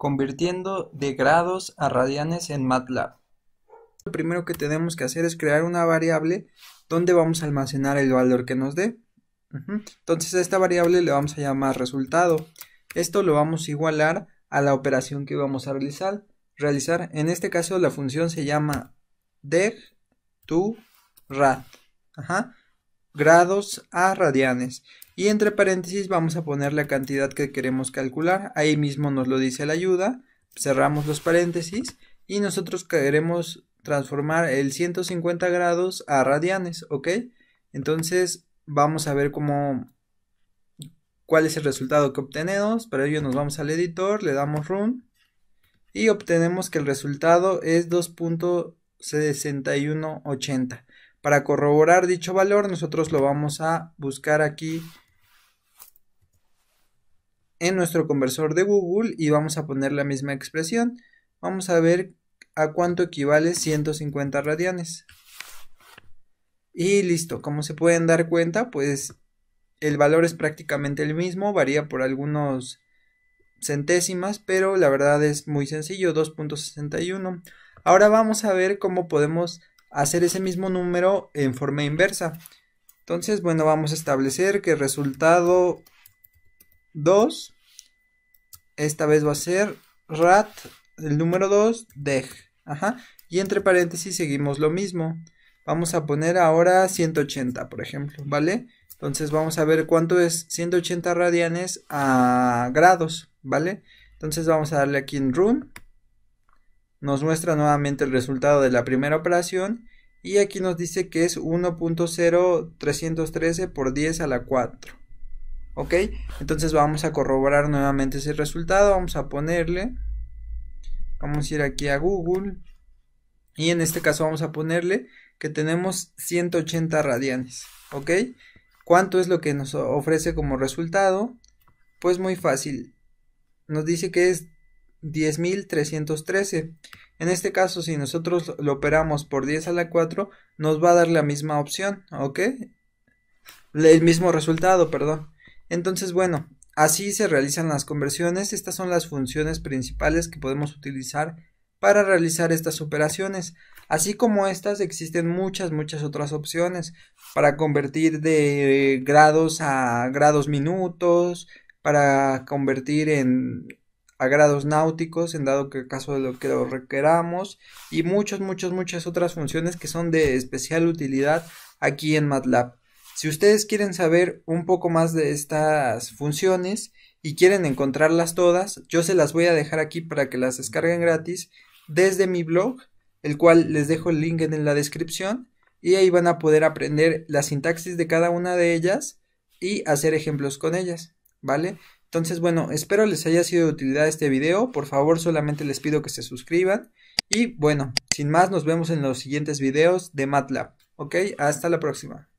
convirtiendo de grados a radianes en MATLAB. Lo primero que tenemos que hacer es crear una variable donde vamos a almacenar el valor que nos dé. Entonces a esta variable le vamos a llamar resultado. Esto lo vamos a igualar a la operación que vamos a realizar. realizar. En este caso la función se llama deg to rad. Grados a radianes y entre paréntesis vamos a poner la cantidad que queremos calcular, ahí mismo nos lo dice la ayuda, cerramos los paréntesis y nosotros queremos transformar el 150 grados a radianes, ¿ok? Entonces vamos a ver cómo, cuál es el resultado que obtenemos, para ello nos vamos al editor, le damos run y obtenemos que el resultado es 2.6180. Para corroborar dicho valor, nosotros lo vamos a buscar aquí en nuestro conversor de Google y vamos a poner la misma expresión. Vamos a ver a cuánto equivale 150 radianes. Y listo, como se pueden dar cuenta, pues el valor es prácticamente el mismo, varía por algunos centésimas, pero la verdad es muy sencillo, 2.61. Ahora vamos a ver cómo podemos hacer ese mismo número en forma inversa. Entonces, bueno, vamos a establecer que resultado 2, esta vez va a ser rat, el número 2, deg. Ajá. Y entre paréntesis seguimos lo mismo. Vamos a poner ahora 180, por ejemplo, ¿vale? Entonces vamos a ver cuánto es 180 radianes a grados, ¿vale? Entonces vamos a darle aquí en run nos muestra nuevamente el resultado de la primera operación y aquí nos dice que es 1.0313 por 10 a la 4. ¿Ok? Entonces vamos a corroborar nuevamente ese resultado. Vamos a ponerle. Vamos a ir aquí a Google. Y en este caso vamos a ponerle que tenemos 180 radianes. ¿Ok? ¿Cuánto es lo que nos ofrece como resultado? Pues muy fácil. Nos dice que es 10.313. En este caso, si nosotros lo operamos por 10 a la 4, nos va a dar la misma opción, ¿ok? El mismo resultado, perdón. Entonces, bueno, así se realizan las conversiones. Estas son las funciones principales que podemos utilizar para realizar estas operaciones. Así como estas, existen muchas, muchas otras opciones para convertir de eh, grados a grados minutos, para convertir en a grados náuticos, en dado que caso de lo que lo requeramos, y muchas, muchas, muchas otras funciones que son de especial utilidad aquí en MATLAB. Si ustedes quieren saber un poco más de estas funciones y quieren encontrarlas todas, yo se las voy a dejar aquí para que las descarguen gratis desde mi blog, el cual les dejo el link en la descripción y ahí van a poder aprender la sintaxis de cada una de ellas y hacer ejemplos con ellas, ¿vale? Entonces, bueno, espero les haya sido de utilidad este video. Por favor, solamente les pido que se suscriban. Y bueno, sin más, nos vemos en los siguientes videos de MATLAB. ¿Ok? Hasta la próxima.